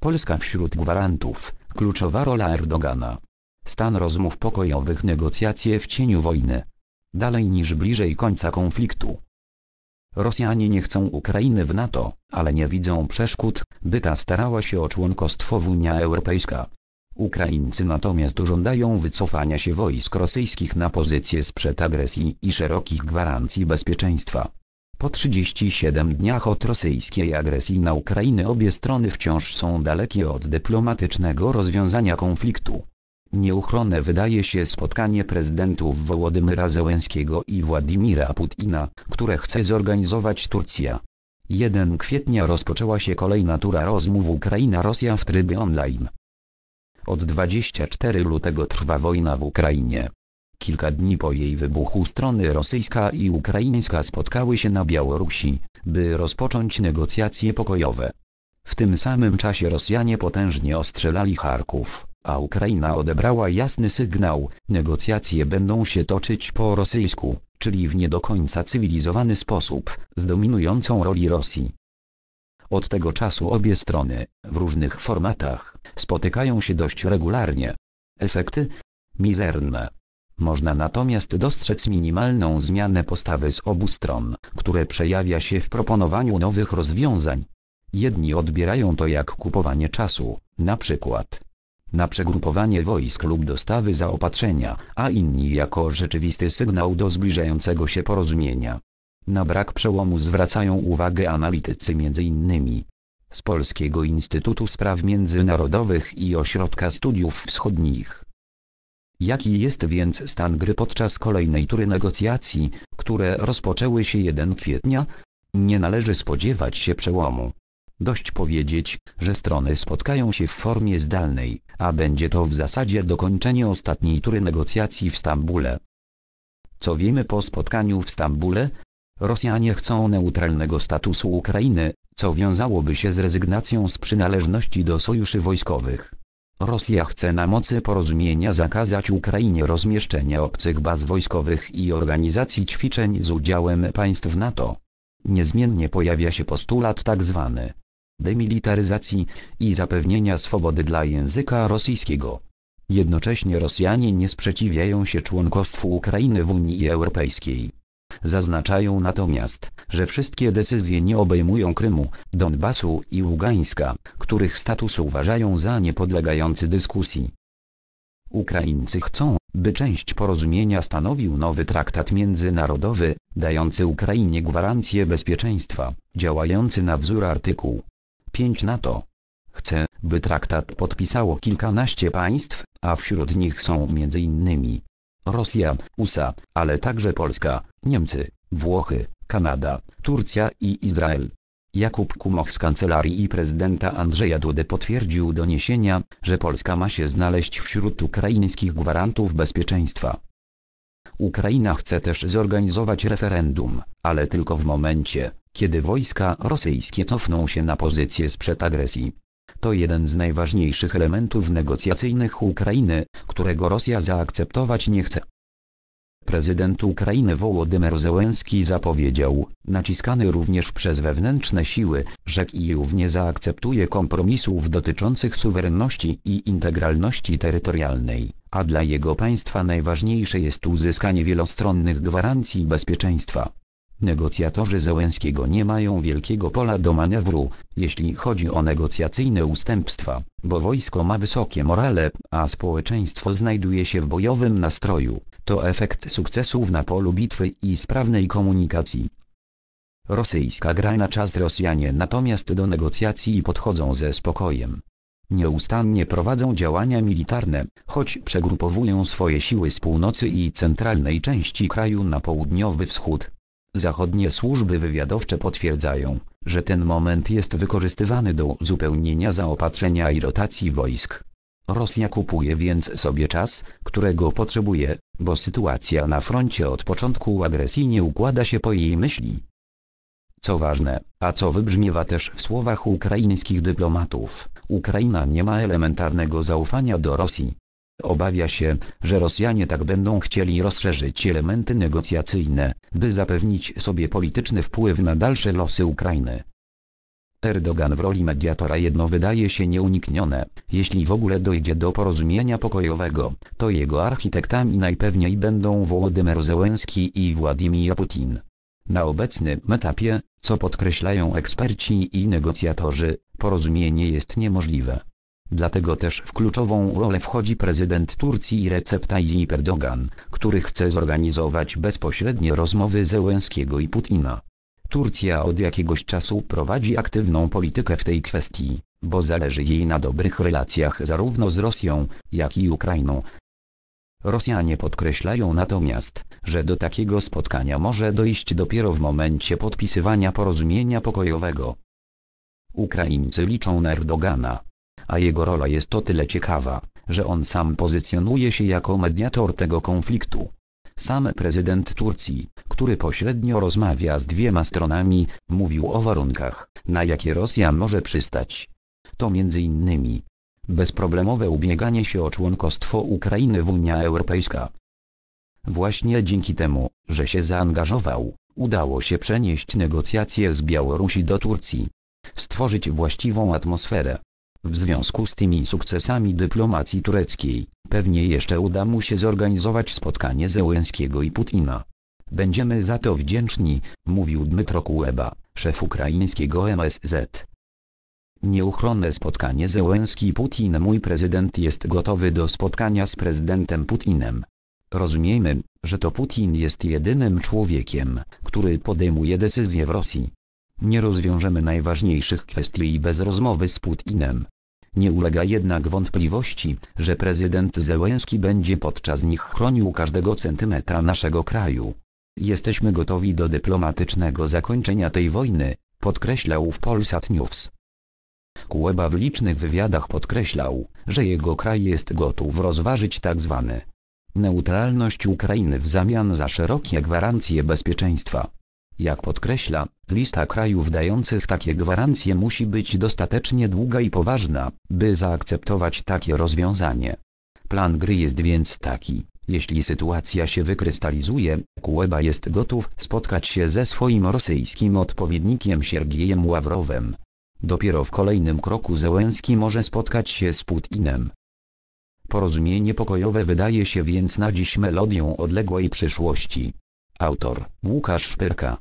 Polska wśród gwarantów, kluczowa rola Erdogana. Stan rozmów pokojowych negocjacje w cieniu wojny. Dalej niż bliżej końca konfliktu. Rosjanie nie chcą Ukrainy w NATO, ale nie widzą przeszkód, by ta starała się o członkostwo w Unia Europejska. Ukraińcy natomiast żądają wycofania się wojsk rosyjskich na pozycje sprzed agresji i szerokich gwarancji bezpieczeństwa. Po 37 dniach od rosyjskiej agresji na Ukrainę obie strony wciąż są dalekie od dyplomatycznego rozwiązania konfliktu. Nieuchronne wydaje się spotkanie prezydentów Wołodymyra Zełenskiego i Władimira Putina, które chce zorganizować Turcja. 1 kwietnia rozpoczęła się kolejna tura rozmów Ukraina-Rosja w trybie online. Od 24 lutego trwa wojna w Ukrainie. Kilka dni po jej wybuchu strony rosyjska i ukraińska spotkały się na Białorusi, by rozpocząć negocjacje pokojowe. W tym samym czasie Rosjanie potężnie ostrzelali Charków, a Ukraina odebrała jasny sygnał, negocjacje będą się toczyć po rosyjsku, czyli w nie do końca cywilizowany sposób, z dominującą roli Rosji. Od tego czasu obie strony, w różnych formatach, spotykają się dość regularnie. Efekty? Mizerne. Można natomiast dostrzec minimalną zmianę postawy z obu stron, które przejawia się w proponowaniu nowych rozwiązań. Jedni odbierają to jak kupowanie czasu, na przykład na przegrupowanie wojsk lub dostawy zaopatrzenia, a inni jako rzeczywisty sygnał do zbliżającego się porozumienia. Na brak przełomu zwracają uwagę analitycy m.in. z Polskiego Instytutu Spraw Międzynarodowych i Ośrodka Studiów Wschodnich. Jaki jest więc stan gry podczas kolejnej tury negocjacji, które rozpoczęły się 1 kwietnia? Nie należy spodziewać się przełomu. Dość powiedzieć, że strony spotkają się w formie zdalnej, a będzie to w zasadzie dokończenie ostatniej tury negocjacji w Stambule. Co wiemy po spotkaniu w Stambule? Rosjanie chcą neutralnego statusu Ukrainy, co wiązałoby się z rezygnacją z przynależności do sojuszy wojskowych. Rosja chce na mocy porozumienia zakazać Ukrainie rozmieszczenia obcych baz wojskowych i organizacji ćwiczeń z udziałem państw NATO. Niezmiennie pojawia się postulat tzw. Tak demilitaryzacji i zapewnienia swobody dla języka rosyjskiego. Jednocześnie Rosjanie nie sprzeciwiają się członkostwu Ukrainy w Unii Europejskiej. Zaznaczają natomiast, że wszystkie decyzje nie obejmują Krymu, Donbasu i Ługańska, których status uważają za niepodlegający dyskusji. Ukraińcy chcą, by część porozumienia stanowił nowy traktat międzynarodowy, dający Ukrainie gwarancję bezpieczeństwa, działający na wzór artykułu 5 NATO. Chce, by traktat podpisało kilkanaście państw, a wśród nich są m.in. Rosja, USA, ale także Polska, Niemcy, Włochy, Kanada, Turcja i Izrael. Jakub Kumow z kancelarii i prezydenta Andrzeja Dudy potwierdził doniesienia, że Polska ma się znaleźć wśród ukraińskich gwarantów bezpieczeństwa. Ukraina chce też zorganizować referendum, ale tylko w momencie, kiedy wojska rosyjskie cofną się na pozycje sprzed agresji to jeden z najważniejszych elementów negocjacyjnych Ukrainy, którego Rosja zaakceptować nie chce. Prezydent Ukrainy Wołodymyr Zełenski zapowiedział, naciskany również przez wewnętrzne siły, że Kijów nie zaakceptuje kompromisów dotyczących suwerenności i integralności terytorialnej, a dla jego państwa najważniejsze jest uzyskanie wielostronnych gwarancji bezpieczeństwa. Negocjatorzy Zełenskiego nie mają wielkiego pola do manewru, jeśli chodzi o negocjacyjne ustępstwa, bo wojsko ma wysokie morale, a społeczeństwo znajduje się w bojowym nastroju. To efekt sukcesów na polu bitwy i sprawnej komunikacji. Rosyjska gra na czas Rosjanie natomiast do negocjacji podchodzą ze spokojem. Nieustannie prowadzą działania militarne, choć przegrupowują swoje siły z północy i centralnej części kraju na południowy wschód, Zachodnie służby wywiadowcze potwierdzają, że ten moment jest wykorzystywany do uzupełnienia zaopatrzenia i rotacji wojsk. Rosja kupuje więc sobie czas, którego potrzebuje, bo sytuacja na froncie od początku agresji nie układa się po jej myśli. Co ważne, a co wybrzmiewa też w słowach ukraińskich dyplomatów, Ukraina nie ma elementarnego zaufania do Rosji. Obawia się, że Rosjanie tak będą chcieli rozszerzyć elementy negocjacyjne, by zapewnić sobie polityczny wpływ na dalsze losy Ukrainy. Erdogan w roli mediatora jedno wydaje się nieuniknione, jeśli w ogóle dojdzie do porozumienia pokojowego, to jego architektami najpewniej będą Wołodymyr Zełenski i Władimir Putin. Na obecnym etapie, co podkreślają eksperci i negocjatorzy, porozumienie jest niemożliwe. Dlatego też w kluczową rolę wchodzi prezydent Turcji Recep Tayyip Erdogan, który chce zorganizować bezpośrednie rozmowy Zełenskiego i Putina. Turcja od jakiegoś czasu prowadzi aktywną politykę w tej kwestii, bo zależy jej na dobrych relacjach zarówno z Rosją, jak i Ukrainą. Rosjanie podkreślają natomiast, że do takiego spotkania może dojść dopiero w momencie podpisywania porozumienia pokojowego. Ukraińcy liczą na Erdogana, a jego rola jest o tyle ciekawa, że on sam pozycjonuje się jako mediator tego konfliktu. Sam prezydent Turcji, który pośrednio rozmawia z dwiema stronami, mówił o warunkach, na jakie Rosja może przystać. To między innymi bezproblemowe ubieganie się o członkostwo Ukrainy w Unii Europejskiej. Właśnie dzięki temu, że się zaangażował, udało się przenieść negocjacje z Białorusi do Turcji. Stworzyć właściwą atmosferę, w związku z tymi sukcesami dyplomacji tureckiej, pewnie jeszcze uda mu się zorganizować spotkanie Zełenskiego i Putina. Będziemy za to wdzięczni, mówił Dmytro Kuleba, szef ukraińskiego MSZ. Nieuchronne spotkanie Zełenski-Putin Mój prezydent jest gotowy do spotkania z prezydentem Putinem. Rozumiemy, że to Putin jest jedynym człowiekiem, który podejmuje decyzje w Rosji. Nie rozwiążemy najważniejszych kwestii bez rozmowy z Putinem. Nie ulega jednak wątpliwości, że prezydent Zełenski będzie podczas nich chronił każdego centymetra naszego kraju. Jesteśmy gotowi do dyplomatycznego zakończenia tej wojny, podkreślał w Polsat News. Kueba w licznych wywiadach podkreślał, że jego kraj jest gotów rozważyć tzw. Tak neutralność Ukrainy w zamian za szerokie gwarancje bezpieczeństwa. Jak podkreśla, lista krajów dających takie gwarancje musi być dostatecznie długa i poważna, by zaakceptować takie rozwiązanie. Plan gry jest więc taki. Jeśli sytuacja się wykrystalizuje, Kueba jest gotów spotkać się ze swoim rosyjskim odpowiednikiem Siergiejem Ławrowem. Dopiero w kolejnym kroku Zełenski może spotkać się z Putinem. Porozumienie pokojowe wydaje się więc na dziś melodią odległej przyszłości. Autor Łukasz Szpyrka